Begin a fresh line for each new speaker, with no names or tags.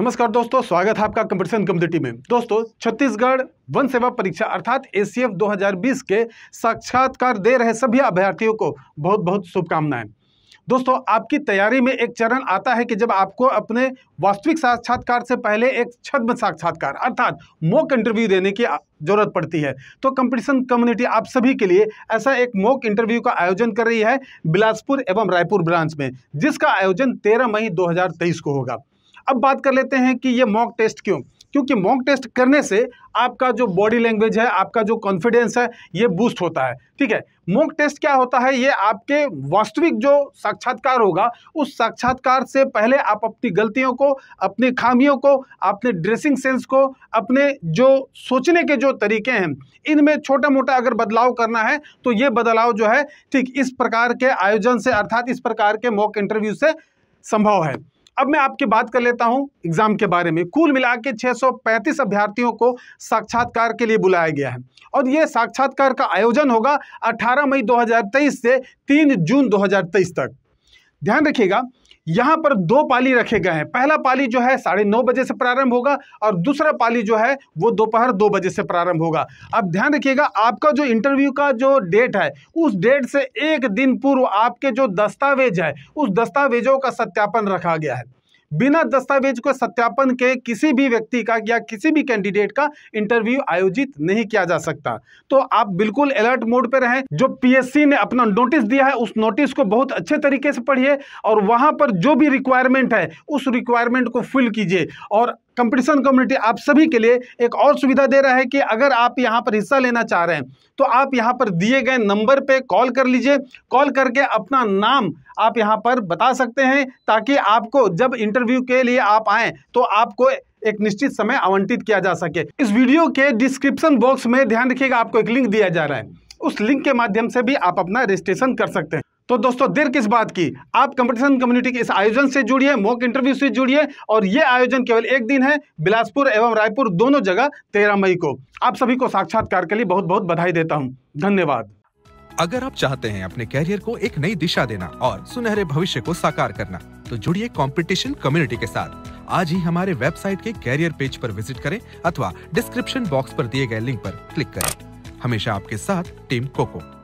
नमस्कार दोस्तों स्वागत है आपका कंपटीशन कम्युनिटी में दोस्तों छत्तीसगढ़ वन सेवा परीक्षा अर्थात ए 2020 के साक्षात्कार दे रहे सभी अभ्यर्थियों को बहुत बहुत शुभकामनाएं दोस्तों आपकी तैयारी में एक चरण आता है कि जब आपको अपने वास्तविक साक्षात्कार से पहले एक छद्म साक्षात्कार अर्थात मॉक इंटरव्यू देने की जरूरत पड़ती है तो कंपटीशन कम्युनिटी आप सभी के लिए ऐसा एक मॉक इंटरव्यू का आयोजन कर रही है बिलासपुर एवं रायपुर ब्रांच में जिसका आयोजन तेरह मई दो को होगा अब बात कर लेते हैं कि ये मॉक टेस्ट क्यों क्योंकि मॉक टेस्ट करने से आपका जो बॉडी लैंग्वेज है आपका जो कॉन्फिडेंस है ये बूस्ट होता है ठीक है मॉक टेस्ट क्या होता है ये आपके वास्तविक जो साक्षात्कार होगा उस साक्षात्कार से पहले आप अपनी गलतियों को अपनी खामियों को अपने ड्रेसिंग सेंस को अपने जो सोचने के जो तरीके हैं इनमें छोटा मोटा अगर बदलाव करना है तो ये बदलाव जो है ठीक इस प्रकार के आयोजन से अर्थात इस प्रकार के मॉक इंटरव्यू से संभव है अब मैं आपकी बात कर लेता हूं एग्जाम के बारे में कुल मिला के छः अभ्यर्थियों को साक्षात्कार के लिए बुलाया गया है और ये साक्षात्कार का आयोजन होगा 18 मई 2023 से 3 जून 2023 तक ध्यान रखिएगा यहां पर दो पाली रखे गए हैं पहला पाली जो है साढ़े नौ बजे से प्रारंभ होगा और दूसरा पाली जो है वो दोपहर दो बजे से प्रारंभ होगा अब ध्यान रखिएगा आपका जो इंटरव्यू का जो डेट है उस डेट से एक दिन पूर्व आपके जो दस्तावेज है उस दस्तावेजों का सत्यापन रखा गया है बिना दस्तावेज को सत्यापन के किसी भी व्यक्ति का या किसी भी कैंडिडेट का इंटरव्यू आयोजित नहीं किया जा सकता तो आप बिल्कुल अलर्ट मोड पर रहें जो पीएससी ने अपना नोटिस दिया है उस नोटिस को बहुत अच्छे तरीके से पढ़िए और वहां पर जो भी रिक्वायरमेंट है उस रिक्वायरमेंट को फिल कीजिए और कंपटीशन कम्युनिटी आप सभी के लिए एक और सुविधा दे रहा है कि अगर आप यहाँ पर हिस्सा लेना चाह रहे हैं तो आप यहाँ पर दिए गए नंबर पे कॉल कर लीजिए कॉल करके अपना नाम आप यहाँ पर बता सकते हैं ताकि आपको जब इंटरव्यू के लिए आप आएँ तो आपको एक निश्चित समय आवंटित किया जा सके इस वीडियो के डिस्क्रिप्सन बॉक्स में ध्यान रखिएगा आपको एक लिंक दिया जा रहा है उस लिंक के माध्यम से भी आप अपना रजिस्ट्रेशन कर सकते हैं तो दोस्तों देर किस बात की आप कंपटीशन कम्युनिटी के इस आयोजन से जुड़िए मॉक इंटरव्यू से जुड़िए और ये आयोजन केवल एक दिन है बिलासपुर एवं रायपुर दोनों जगह तेरह
मई को आप सभी को साक्षात्कार के लिए बहुत बहुत बधाई देता हूँ धन्यवाद अगर आप चाहते हैं अपने कैरियर को एक नई दिशा देना और सुनहरे भविष्य को साकार करना तो जुड़िए कंपटीशन कम्युनिटी के साथ आज ही हमारे वेबसाइट के कैरियर पेज पर विजिट करें अथवा डिस्क्रिप्शन बॉक्स पर दिए गए लिंक पर क्लिक करें हमेशा आपके साथ टीम कोको